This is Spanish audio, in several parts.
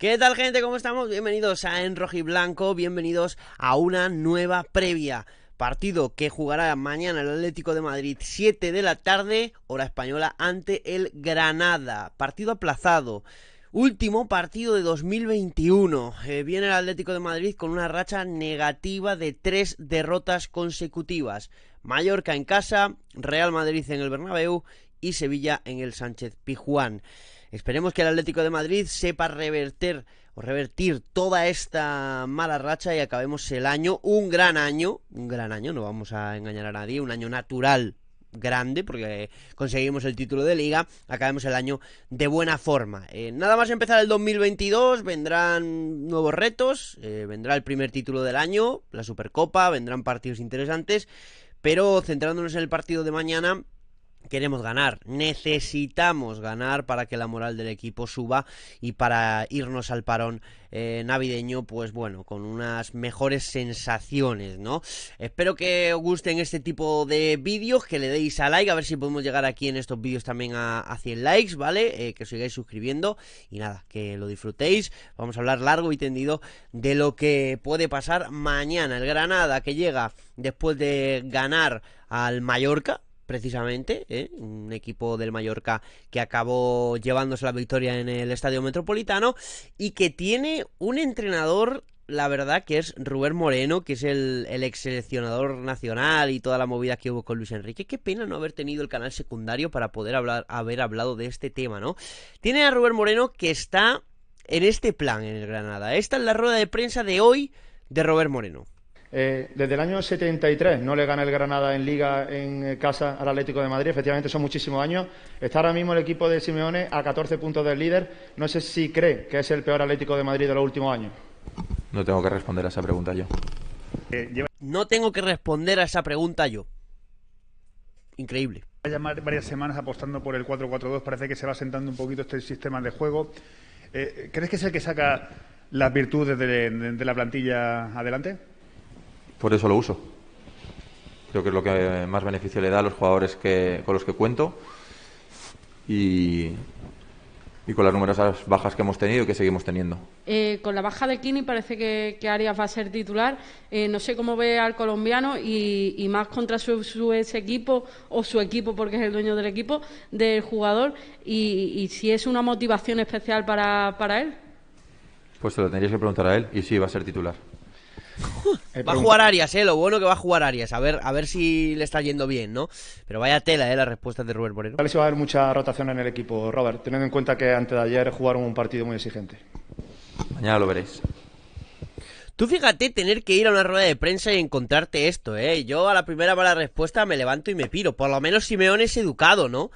¿Qué tal gente? ¿Cómo estamos? Bienvenidos a En Blanco, bienvenidos a una nueva previa. Partido que jugará mañana el Atlético de Madrid, 7 de la tarde, hora española, ante el Granada. Partido aplazado. Último partido de 2021. Eh, viene el Atlético de Madrid con una racha negativa de tres derrotas consecutivas. Mallorca en casa, Real Madrid en el Bernabéu y Sevilla en el Sánchez Pijuán. Esperemos que el Atlético de Madrid sepa reverter o revertir toda esta mala racha y acabemos el año, un gran año, un gran año, no vamos a engañar a nadie, un año natural grande porque conseguimos el título de liga, acabemos el año de buena forma. Eh, nada más empezar el 2022, vendrán nuevos retos, eh, vendrá el primer título del año, la Supercopa, vendrán partidos interesantes, pero centrándonos en el partido de mañana, Queremos ganar, necesitamos ganar para que la moral del equipo suba y para irnos al parón eh, navideño, pues bueno, con unas mejores sensaciones, ¿no? Espero que os gusten este tipo de vídeos, que le deis a like, a ver si podemos llegar aquí en estos vídeos también a, 100 likes, ¿vale? Eh, que os sigáis suscribiendo y nada, que lo disfrutéis. Vamos a hablar largo y tendido de lo que puede pasar mañana. El Granada que llega después de ganar al Mallorca, precisamente, ¿eh? un equipo del Mallorca que acabó llevándose la victoria en el Estadio Metropolitano y que tiene un entrenador la verdad que es Rubén Moreno, que es el, ex seleccionador nacional y toda la movida que hubo con Luis Enrique. Qué pena no haber tenido el canal secundario para poder hablar, haber hablado de este tema, ¿no? Tiene a Rubén Moreno que está en este plan en el Granada. Esta es la rueda de prensa de hoy de Robert Moreno. Eh, desde el año 73 no le gana el Granada en Liga en casa al Atlético de Madrid. Efectivamente, son muchísimos años. Está ahora mismo el equipo de Simeone a 14 puntos del líder. No sé si cree que es el peor Atlético de Madrid de los últimos años. No tengo que responder a esa pregunta yo. Eh, no tengo que responder a esa pregunta yo. Increíble. varias semanas apostando por el 4-4-2. Parece que se va sentando un poquito este sistema de juego. Eh, ¿Crees que es el que saca las virtudes de la plantilla adelante? por eso lo uso. Creo que es lo que más beneficio le da a los jugadores que, con los que cuento y, con las numerosas bajas que hemos tenido y que seguimos teniendo. Eh, con la baja de Kini parece que, que Arias va a ser titular. Eh, no sé cómo ve al colombiano y, más contra su, ex equipo o su equipo, porque es el dueño del equipo, del jugador y, si es una motivación especial para, para él. Pues se lo tendrías que preguntar a él y sí, va a ser titular. Eh, va a jugar Arias, eh, lo bueno que va a jugar Arias, a ver, a ver si le está yendo bien, ¿no? Pero vaya tela, eh, la respuesta de Robert Moreno. Tal va a haber mucha rotación en el equipo, Robert, teniendo en cuenta que antes de ayer jugaron un partido muy exigente. Mañana lo veréis. Tú fíjate tener que ir a una rueda de prensa y encontrarte esto, ¿eh? Yo a la primera mala respuesta me levanto y me piro. Por lo menos Simeón es educado, ¿no?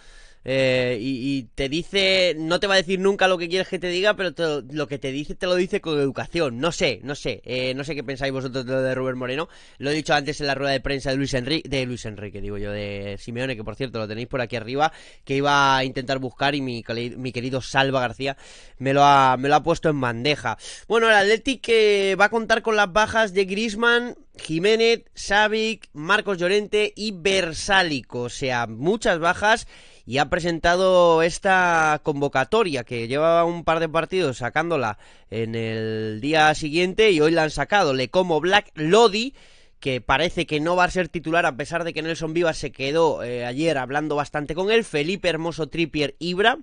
Eh, y, te dice, no te va a decir nunca lo que quieres que te diga, pero lo que te dice te lo dice con educación. No sé, no sé, eh, no sé qué pensáis vosotros de lo de Rubén Moreno. Lo he dicho antes en la rueda de prensa de Luis Enrique, de Luis Enrique, digo yo, de Simeone, que por cierto lo tenéis por aquí arriba, que iba a intentar buscar y mi, querido Salva García me lo, ha, me lo ha puesto en bandeja. Bueno, el Atlético va a contar con las bajas de Grisman, Jiménez, Savic, Marcos Llorente y Versálico. O sea, muchas bajas y ha presentado esta convocatoria que llevaba un par de partidos sacándola en el día siguiente y hoy la han sacado. Le como Black Lodi que parece que no va a ser titular a pesar de que Nelson Vivas se quedó eh, ayer hablando bastante con él, Felipe Hermoso Trippier, Ibra,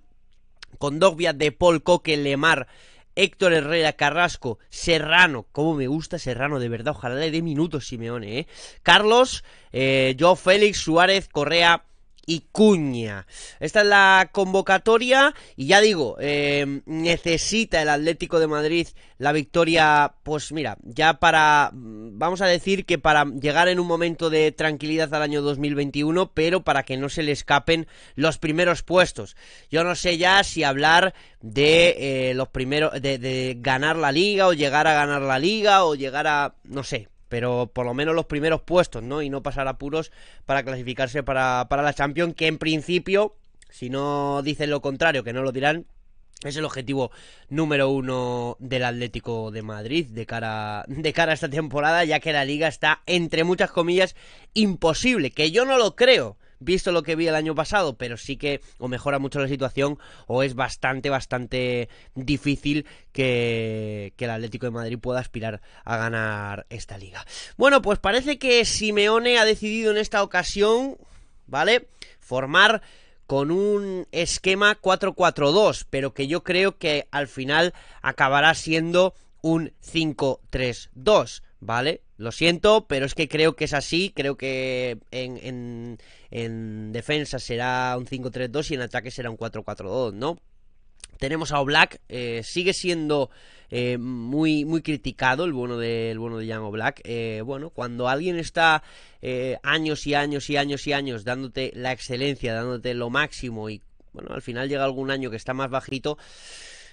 con de Paul Coque Lemar, Héctor Herrera Carrasco, Serrano, como me gusta Serrano, de verdad, ojalá le dé minutos Simeone, ¿eh? Carlos, yo eh, Félix, Suárez, Correa, Cuña. Esta es la convocatoria y ya digo, em, necesita el Atlético de Madrid la victoria, pues mira, ya para, mm, vamos a decir que para llegar en un momento de tranquilidad al año 2021, pero para que no se le escapen los primeros puestos. Yo no sé ya si hablar de eh, los primeros, de ganar la liga o llegar a ganar la liga o llegar a, no sé, pero por lo menos los primeros puestos, ¿no? Y no pasar apuros para clasificarse para, para la Champions, que en principio, si no dicen lo contrario, que no lo dirán, es el objetivo número uno del Atlético de Madrid de cara, de cara a esta temporada, ya que la liga está, entre muchas comillas, imposible. Que yo no lo creo, visto lo que vi el año pasado, pero sí que o mejora mucho la situación o es bastante, bastante difícil que, el Atlético de Madrid pueda aspirar a ganar esta liga. Bueno, pues parece que Simeone ha decidido en esta ocasión, ¿vale? Formar con un esquema 4-4-2, pero que yo creo que al final acabará siendo un 5-3-2. ¿vale? Lo siento, pero es que creo que es así. Creo que en, defensa será un 5-3-2 y en ataque será un 4-4-2, ¿no? Tenemos a Oblak, eh, sigue siendo eh, muy, muy criticado el bueno de, de Jan Oblak. Eh, bueno, cuando alguien está años y años y años y años dándote la excelencia, dándote lo máximo y bueno, al final llega algún año que está más bajito,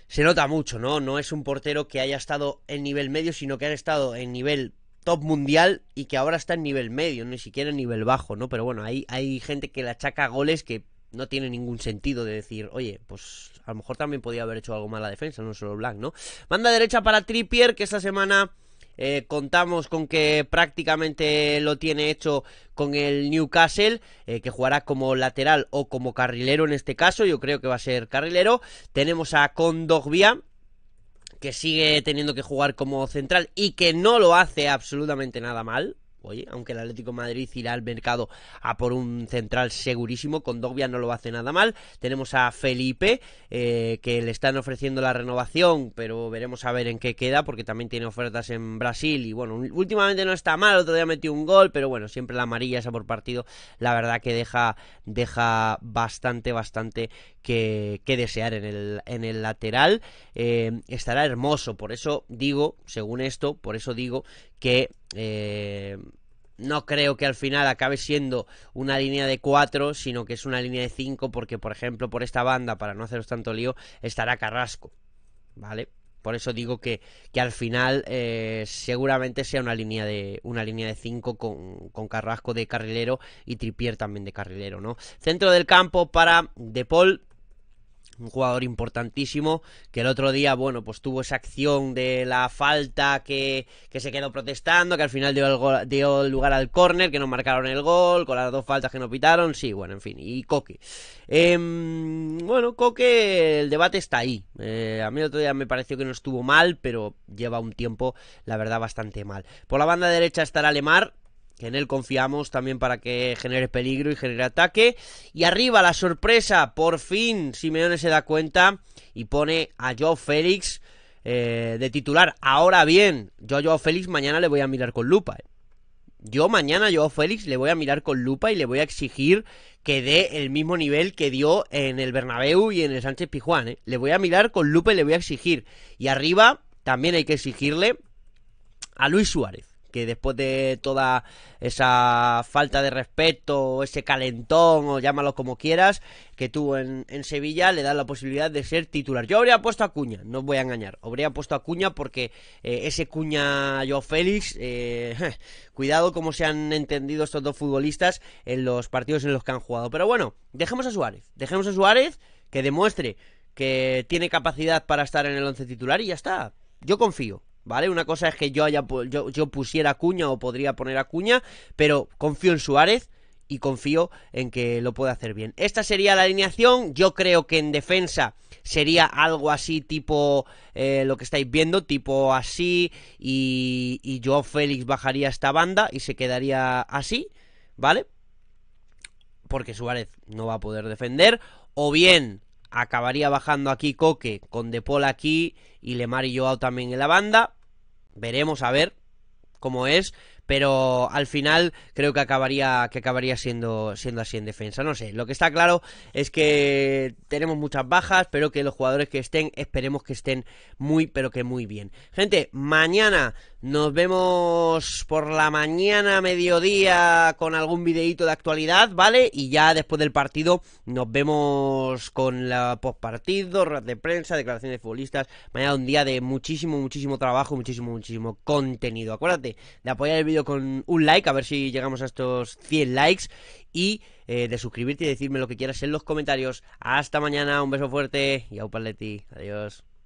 se nota mucho, ¿no? No es un portero que haya estado en nivel medio, sino que ha estado en nivel top mundial y que ahora está en nivel medio, ni siquiera en nivel bajo, ¿no? Pero bueno, hay, hay gente que le achaca goles que no tiene ningún sentido de decir, oye, pues a lo mejor también podía haber hecho algo mal la defensa, no solo Black, ¿no? Manda derecha para Trippier, que esta semana eh, contamos con que prácticamente lo tiene hecho con el Newcastle, eh, que jugará como lateral o como carrilero en este caso. Yo creo que va a ser carrilero. Tenemos a Condogbia, que sigue teniendo que jugar como central y que no lo hace absolutamente nada mal aunque el Atlético Madrid irá al mercado a por un central segurísimo, con Dogbia no lo hace nada mal. Tenemos a Felipe, eh, que le están ofreciendo la renovación, pero veremos a ver en qué queda, porque también tiene ofertas en Brasil. Y bueno, últimamente no está mal, otro día metió un gol, pero bueno, siempre la amarilla esa por partido, la verdad que deja, deja bastante, bastante que, desear en el, en el lateral. Eh, estará hermoso, por eso digo, según esto, por eso digo que eh, no creo que al final acabe siendo una línea de 4, sino que es una línea de 5, porque por ejemplo por esta banda, para no haceros tanto lío, estará Carrasco, ¿vale? Por eso digo que, que al final eh, seguramente sea una línea de una línea de 5 con, con, Carrasco de carrilero y Tripier también de carrilero, ¿no? Centro del campo para De Paul un jugador importantísimo, que el otro día, bueno, pues tuvo esa acción de la falta que, se quedó protestando, que al final dio, el lugar al córner, que no marcaron el gol, con las dos faltas que no pitaron, sí, bueno, en fin, y Coque. Em, bueno, Coque, el debate está ahí. Eh, a mí el otro día me pareció que no estuvo mal, pero lleva un tiempo, la verdad, bastante mal. Por la banda derecha estará Lemar, en él confiamos también para que genere peligro y genere ataque. Y arriba la sorpresa, por fin Simeone se da cuenta y pone a Joe Félix eh, de titular. Ahora bien, yo a Joe Félix mañana le voy a mirar con lupa. Eh. Yo mañana a Joe Félix le voy a mirar con lupa y le voy a exigir que dé el mismo nivel que dio en el Bernabéu y en el Sánchez Pijuán. Eh. Le voy a mirar con lupa y le voy a exigir. Y arriba también hay que exigirle a Luis Suárez después de toda esa falta de respeto, o ese calentón, o llámalo como quieras, que tú en, Sevilla, le da la posibilidad de ser titular. Yo habría puesto a Cuña, no os voy a engañar, habría puesto a Cuña porque eh, ese Cuña yo Félix, eh, cuidado como se han entendido estos dos futbolistas en los partidos en los que han jugado. Pero bueno, dejemos a Suárez, dejemos a Suárez que demuestre que tiene capacidad para estar en el once titular y ya está. Yo confío. ¿vale? Una cosa es que yo, haya, yo, yo pusiera cuña o podría poner a cuña pero confío en Suárez y confío en que lo pueda hacer bien. Esta sería la alineación. Yo creo que en defensa sería algo así tipo eh, lo que estáis viendo, tipo así. Y, yo Félix bajaría esta banda y se quedaría así, ¿vale? Porque Suárez no va a poder defender. O bien acabaría bajando aquí Coque con Depol aquí y Lemar y Joao también en la banda veremos a ver cómo es, pero al final creo que acabaría, que acabaría siendo, siendo así en defensa. No sé, lo que está claro es que tenemos muchas bajas, pero que los jugadores que estén, esperemos que estén muy, pero que muy bien. Gente, mañana nos vemos por la mañana, mediodía, con algún videíto de actualidad, ¿vale? Y ya después del partido nos vemos con la postpartido, de prensa, declaraciones de futbolistas. Mañana un día de muchísimo, muchísimo trabajo, muchísimo, muchísimo contenido. Acuérdate de apoyar el video con un like, a ver si llegamos a estos 100 likes. Y eh, de suscribirte y decirme lo que quieras en los comentarios. Hasta mañana, un beso fuerte y au paletti. Adiós.